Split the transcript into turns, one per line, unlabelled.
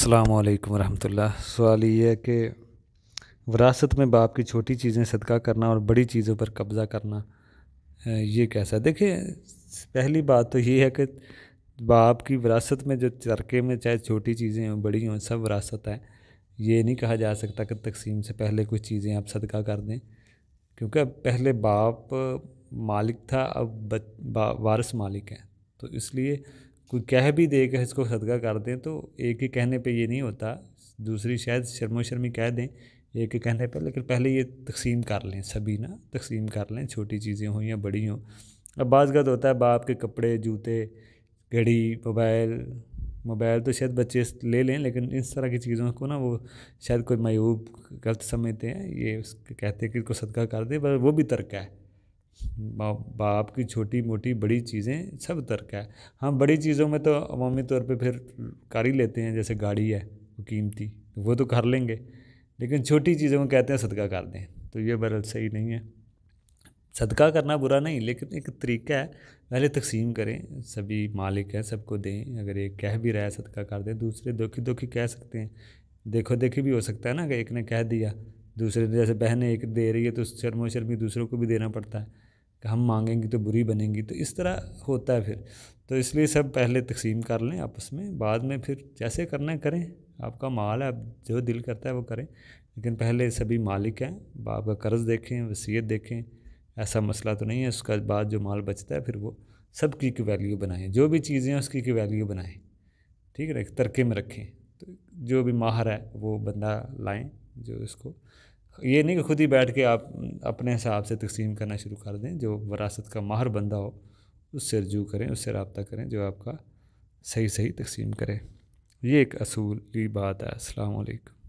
अल्लाम वरहमल्ला सवाल ये है कि विरासत में बाप की छोटी चीज़ें सदका करना और बड़ी चीज़ों पर कब्ज़ा करना ये कैसा है देखिए पहली बात तो ये है कि बाप की विरासत में जो चरके में चाहे छोटी चीज़ें हों बड़ी हों सब विरासत है ये नहीं कहा जा सकता कि तकसीम से पहले कुछ चीज़ें आप सदका कर दें क्योंकि पहले बाप मालिक था अब वारस मालिक है तो इसलिए कोई कह भी दे कि इसको सदका कर दें तो एक ही कहने पे ये नहीं होता दूसरी शायद शर्मो शर्मी कह दें एक ही कहने पर लेकिन पहले ये तकसीम कर लें सभी ना तकसीम कर लें छोटी चीज़ें हों या बड़ी हों अब बाज़ का तो होता है बाप के कपड़े जूते घड़ी मोबाइल मोबाइल तो शायद बच्चे ले लें लेकिन इस तरह की चीज़ों को ना वो शायद कोई मयूब गलत समझते हैं ये कहते हैं कि इसको सदका कर दे पर वो भी तर्क है बाप की छोटी मोटी बड़ी चीज़ें सब तर्क है हाँ बड़ी चीज़ों में तो अवामी तौर पे फिर कर ही लेते हैं जैसे गाड़ी है वो कीमती वो तो कर लेंगे लेकिन छोटी चीज़ों में कहते हैं सदका कर दें तो ये बरल सही नहीं है सदका करना बुरा नहीं लेकिन एक तरीका है पहले तकसीम करें सभी मालिक हैं सबको दें अगर एक कह भी रहा है सदका कर दें दूसरे दुखी दुखी कह सकते हैं देखो देखी भी हो सकता है ना कि एक ने कह दिया दूसरे जैसे बहन एक दे रही है तो शर्मो शर्मी दूसरों को भी देना पड़ता है कि हम मांगेंगे तो बुरी बनेंगी तो इस तरह होता है फिर तो इसलिए सब पहले तकसीम कर लें आपस में बाद में फिर जैसे करना है करें आपका माल है आप जो दिल करता है वो करें लेकिन पहले सभी मालिक हैं बाप का कर्ज़ देखें वसीयत देखें ऐसा मसला तो नहीं है उसका बाद जो माल बचता है फिर वो सब की की वैल्यू बनाएं जो भी चीज़ें हैं उसकी की वैल्यू बनाएं ठीक है तरके में रखें तो जो भी माहर है वो बंदा लाएं जो इसको ये नहीं कि खुद ही बैठ के आप अपने हिसाब से तकसीम करना शुरू कर दें जो वरासत का माहर बंदा हो उससे रजू करें उससे रबता करें जो आपका सही सही तकसीम करें ये एक असूली बात है असलकम